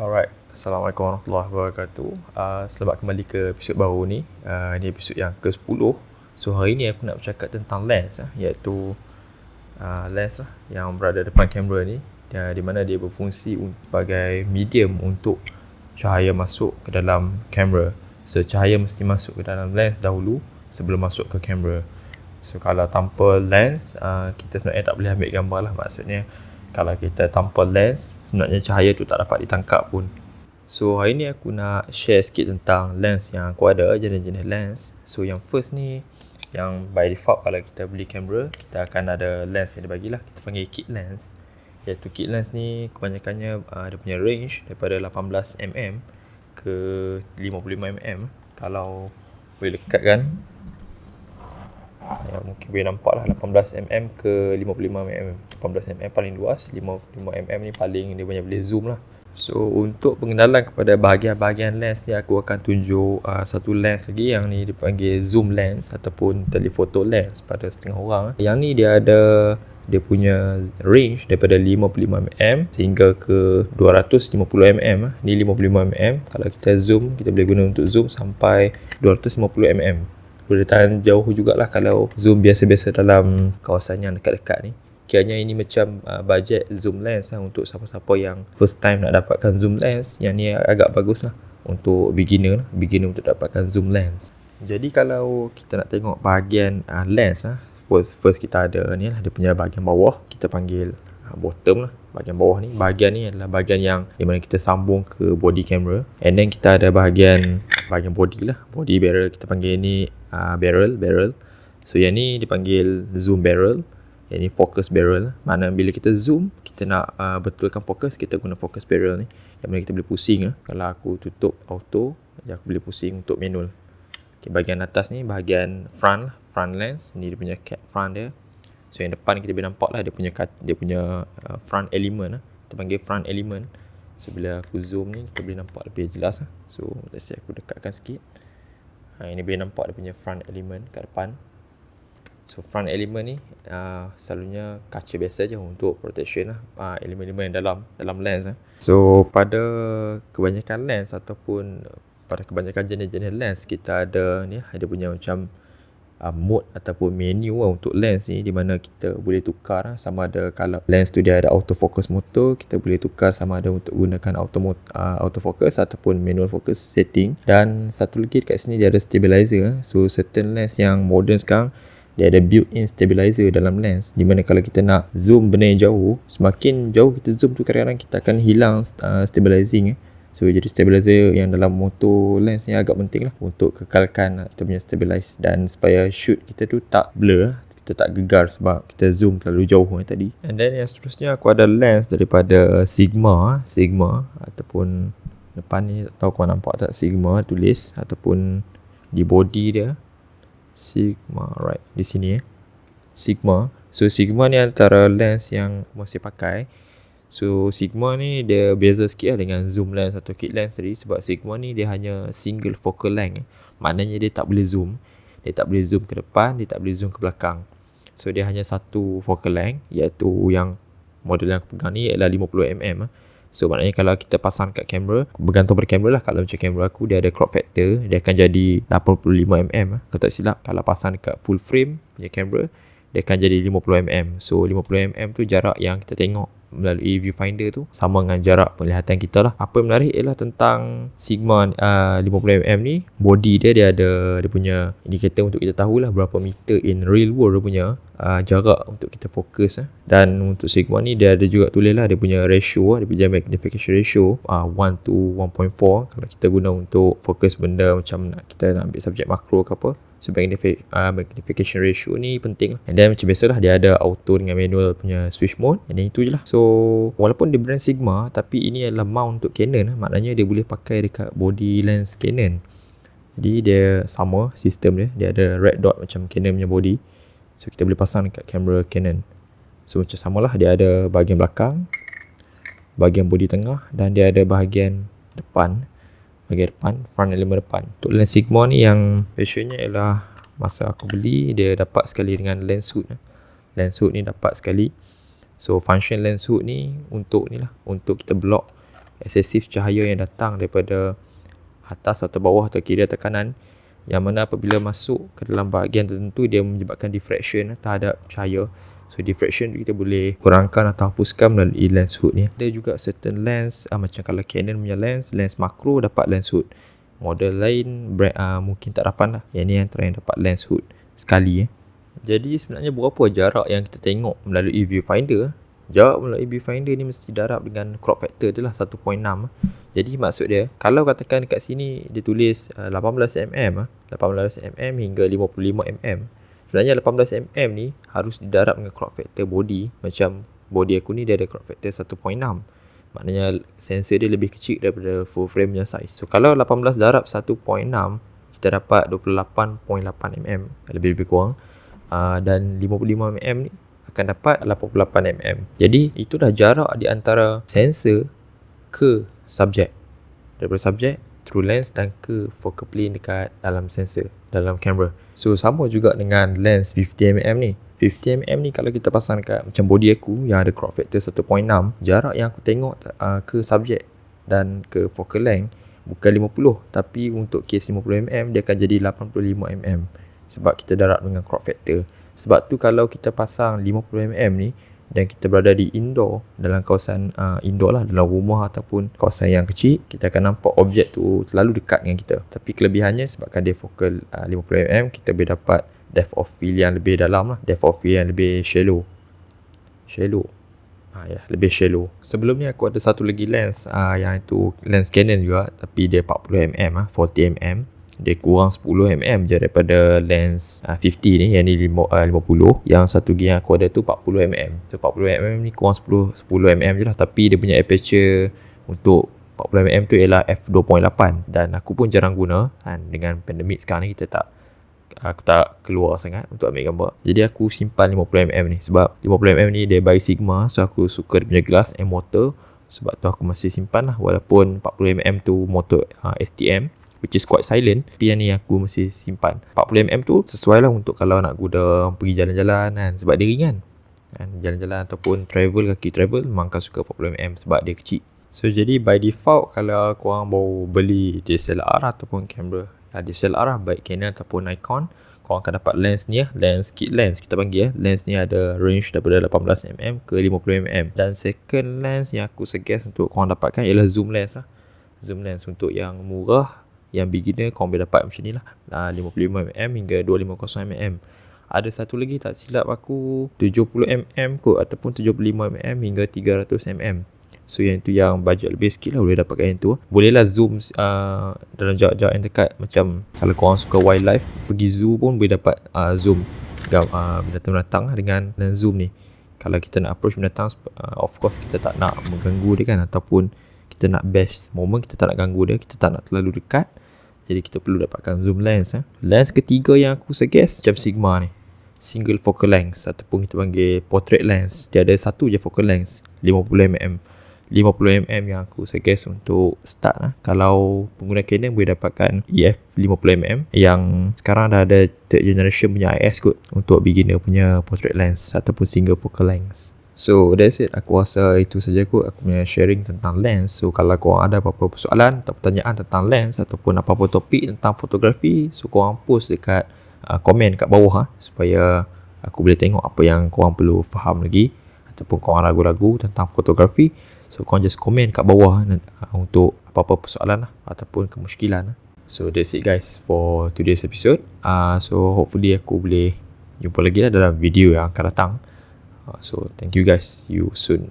Alright, Assalamualaikum warahmatullahi wabarakatuh uh, Selamat kembali ke episod baru ni uh, ah, Ni episod yang ke-10 So hari ni aku nak bercakap tentang lens uh, Iaitu uh, lens uh, yang berada depan kamera ni uh, Di mana dia berfungsi sebagai medium untuk cahaya masuk ke dalam kamera So cahaya mesti masuk ke dalam lens dahulu sebelum masuk ke kamera So kalau tanpa lens, uh, kita sebenarnya tak boleh ambil gambar lah maksudnya kalau kita tanpa lens sebenarnya cahaya tu tak dapat ditangkap pun so hari ni aku nak share sikit tentang lens yang aku ada jenis-jenis lens so yang first ni yang by default kalau kita beli kamera kita akan ada lens yang dia bagilah kita panggil kit lens iaitu kit lens ni kebanyakannya uh, dia punya range daripada 18mm ke 55mm kalau boleh dekat kan ya, mungkin boleh nampak lah 18mm ke 55mm 18mm paling luas 55mm ni paling dia banyak boleh zoom lah so untuk pengenalan kepada bahagian-bahagian lens ni aku akan tunjuk uh, satu lens lagi yang ni dipanggil zoom lens ataupun telephoto lens pada setengah orang ah. yang ni dia ada dia punya range daripada 55mm sehingga ke 250mm ni 55mm kalau kita zoom kita boleh guna untuk zoom sampai 250mm boleh tahan jauh jugalah kalau zoom biasa-biasa dalam kawasan yang dekat-dekat ni Kiranya ini macam uh, budget zoom lens lah untuk siapa-siapa yang first time nak dapatkan zoom lens Yang ni agak bagus lah untuk beginner lah, beginner untuk dapatkan zoom lens Jadi kalau kita nak tengok bahagian uh, lens lah first, first kita ada ni lah, dia punya bahagian bawah Kita panggil uh, bottom lah, bahagian bawah ni Bahagian ni adalah bahagian yang di mana kita sambung ke body camera And then kita ada bahagian, bahagian body lah Body barrel kita panggil ni uh, barrel barrel. So yang ni dipanggil zoom barrel. Yang ni focus barrel. Mana bila kita zoom, kita nak uh, betulkan fokus, kita guna focus barrel ni. Yang mana kita boleh pusing lah. Kalau aku tutup auto, jadi ya aku boleh pusing untuk manual. Okay, bahagian atas ni bahagian front lah. front lens ni dia punya cap front dia so yang depan kita boleh nampak lah dia punya cut, dia punya uh, front element lah. kita panggil front element so bila aku zoom ni kita boleh nampak lebih jelas lah. so let's say aku dekatkan sikit ha, Ini boleh nampak dia punya front element kat depan So front element ni uh, Selalunya kaca biasa je untuk protection lah uh, ha, element elemen dalam, dalam lens lah So pada kebanyakan lens ataupun Pada kebanyakan jenis-jenis lens Kita ada ni ada punya macam uh, mode ataupun menu lah untuk lens ni di mana kita boleh tukar lah, sama ada kalau lens tu dia ada autofocus motor kita boleh tukar sama ada untuk gunakan auto uh, autofocus ataupun manual focus setting dan satu lagi dekat sini dia ada stabilizer lah. so certain lens yang modern sekarang dia ada built-in stabilizer dalam lens di mana kalau kita nak zoom benda jauh semakin jauh kita zoom tu kadang-kadang kita akan hilang uh, stabilizing eh. So jadi stabilizer yang dalam motor lens ni agak penting lah Untuk kekalkan lah kita punya stabilize Dan supaya shoot kita tu tak blur Kita tak gegar sebab kita zoom terlalu jauh kan tadi And then yang seterusnya aku ada lens daripada Sigma Sigma ataupun depan ni tak tahu kau nampak tak Sigma tulis Ataupun di body dia Sigma right di sini eh Sigma So Sigma ni antara lens yang masih pakai So Sigma ni dia beza sikit lah dengan zoom lens atau kit lens tadi Sebab Sigma ni dia hanya single focal length Maknanya dia tak boleh zoom Dia tak boleh zoom ke depan, dia tak boleh zoom ke belakang So dia hanya satu focal length Iaitu yang model yang aku pegang ni ialah 50mm So maknanya kalau kita pasang kat kamera Bergantung pada kamera lah Kalau macam kamera aku dia ada crop factor Dia akan jadi 85mm Kalau tak silap kalau pasang dekat full frame punya kamera dia akan jadi 50mm So 50mm tu jarak yang kita tengok melalui viewfinder tu sama dengan jarak penglihatan kita lah apa yang menarik ialah tentang Sigma uh, 50mm ni body dia dia ada dia punya indikator untuk kita tahu lah berapa meter in real world dia punya uh, jarak untuk kita fokus eh. dan untuk Sigma ni dia ada juga tulis lah dia punya ratio lah, dia punya magnification ratio uh, 1 to 1.4 kalau kita guna untuk fokus benda macam nak kita nak ambil subjek makro ke apa So uh, magnification ratio ni penting lah. And then macam biasalah dia ada auto dengan manual punya switch mode And then itu je lah So So walaupun dia brand Sigma tapi ini adalah mount untuk Canon lah. maknanya dia boleh pakai dekat body lens Canon. Jadi dia sama sistem dia, dia ada red dot macam Canon punya body. So kita boleh pasang dekat kamera Canon. So macam samalah dia ada bahagian belakang, bahagian body tengah dan dia ada bahagian depan. Bahagian depan, front element depan. Untuk lens Sigma ni yang ratio-nya ialah masa aku beli dia dapat sekali dengan lens hood. Lens hood ni dapat sekali. So function lens hood ni untuk ni lah Untuk kita block excessive cahaya yang datang daripada atas atau bawah atau kiri atau kanan Yang mana apabila masuk ke dalam bahagian tertentu dia menyebabkan diffraction terhadap cahaya So diffraction kita boleh kurangkan atau hapuskan melalui lens hood ni Ada juga certain lens ah, macam kalau Canon punya lens, lens makro dapat lens hood Model lain brand, ah, mungkin tak dapat lah Yang ni yang terakhir dapat lens hood sekali eh. Jadi sebenarnya berapa jarak yang kita tengok melalui viewfinder Jarak melalui viewfinder ni mesti darab dengan crop factor dia lah 1.6 Jadi maksud dia kalau katakan kat sini dia tulis 18mm uh, 18mm ah, hingga 55mm Sebenarnya 18mm ni harus didarab dengan crop factor body Macam body aku ni dia ada crop factor 1.6 Maknanya sensor dia lebih kecil daripada full frame yang size So kalau 18 darab 1.6 Kita dapat 28.8mm Lebih-lebih kurang uh, dan 55mm ni akan dapat 88mm. Jadi itulah jarak di antara sensor ke subjek. Daripada subjek, through lens dan ke focal plane dekat dalam sensor, dalam kamera. So sama juga dengan lens 50mm ni. 50mm ni kalau kita pasang dekat macam body aku yang ada crop factor 1.6, jarak yang aku tengok uh, ke subjek dan ke focal length bukan 50 tapi untuk case 50mm dia akan jadi 85mm sebab kita darat dengan crop factor. Sebab tu kalau kita pasang 50mm ni dan kita berada di indoor dalam kawasan uh, indoor lah dalam rumah ataupun kawasan yang kecil kita akan nampak objek tu terlalu dekat dengan kita tapi kelebihannya sebabkan dia focal uh, 50mm kita boleh dapat depth of field yang lebih dalam lah depth of field yang lebih shallow shallow ha, ya, lebih shallow sebelum ni aku ada satu lagi lens uh, yang itu lens Canon juga tapi dia 40mm lah 40mm dia kurang 10mm je daripada lens uh, ah, 50 ni yang ni ah, lima, uh, 50 yang satu gig yang aku ada tu 40mm so 40mm ni kurang 10 10mm je lah tapi dia punya aperture untuk 40mm tu ialah f2.8 dan aku pun jarang guna kan dengan pandemik sekarang ni kita tak aku tak keluar sangat untuk ambil gambar jadi aku simpan 50mm ni sebab 50mm ni dia by Sigma so aku suka dia punya glass and motor sebab tu aku masih simpan lah walaupun 40mm tu motor uh, ah, STM which is quite silent tapi yang ni aku masih simpan 40mm tu sesuai lah untuk kalau nak kuda pergi jalan-jalan kan sebab dia ringan kan, jalan-jalan ataupun travel kaki travel memang kan suka 40mm sebab dia kecil so jadi by default kalau korang baru beli DSLR ataupun kamera nah, ya, DSLR baik Canon ataupun Nikon korang akan dapat lens ni ya lens kit lens kita panggil ya lens ni ada range daripada 18mm ke 50mm dan second lens yang aku suggest untuk korang dapatkan ialah zoom lens lah zoom lens untuk yang murah yang beginner kau boleh dapat macam ni lah ah, uh, 55mm hingga 250mm ada satu lagi tak silap aku 70mm kot ataupun 75mm hingga 300mm So yang tu yang budget lebih sikit lah boleh dapatkan yang tu Boleh lah zoom uh, dalam jarak-jarak yang dekat Macam kalau korang suka wildlife Pergi zoo pun boleh dapat uh, zoom Dengan uh, binatang-binatang lah dengan, dengan zoom ni Kalau kita nak approach binatang uh, Of course kita tak nak mengganggu dia kan Ataupun kita nak best moment Kita tak nak ganggu dia Kita tak nak terlalu dekat jadi kita perlu dapatkan zoom lens eh. Lens ketiga yang aku suggest macam Sigma ni Single focal lens ataupun kita panggil portrait lens Dia ada satu je focal lens 50mm 50mm yang aku suggest untuk start lah. Kalau pengguna Canon boleh dapatkan EF 50mm Yang sekarang dah ada third generation punya IS kot Untuk beginner punya portrait lens ataupun single focal lens So that's it Aku rasa itu saja kot Aku punya sharing tentang lens So kalau korang ada apa-apa persoalan Atau pertanyaan tentang lens Ataupun apa-apa topik tentang fotografi So korang post dekat uh, komen kat bawah ha, Supaya aku boleh tengok apa yang korang perlu faham lagi Ataupun korang ragu-ragu tentang fotografi So korang just komen kat bawah uh, Untuk apa-apa persoalan lah Ataupun kemuskilan lah ha. So that's it guys for today's episode uh, So hopefully aku boleh jumpa lagi lah dalam video yang akan datang uh, so thank you guys see you soon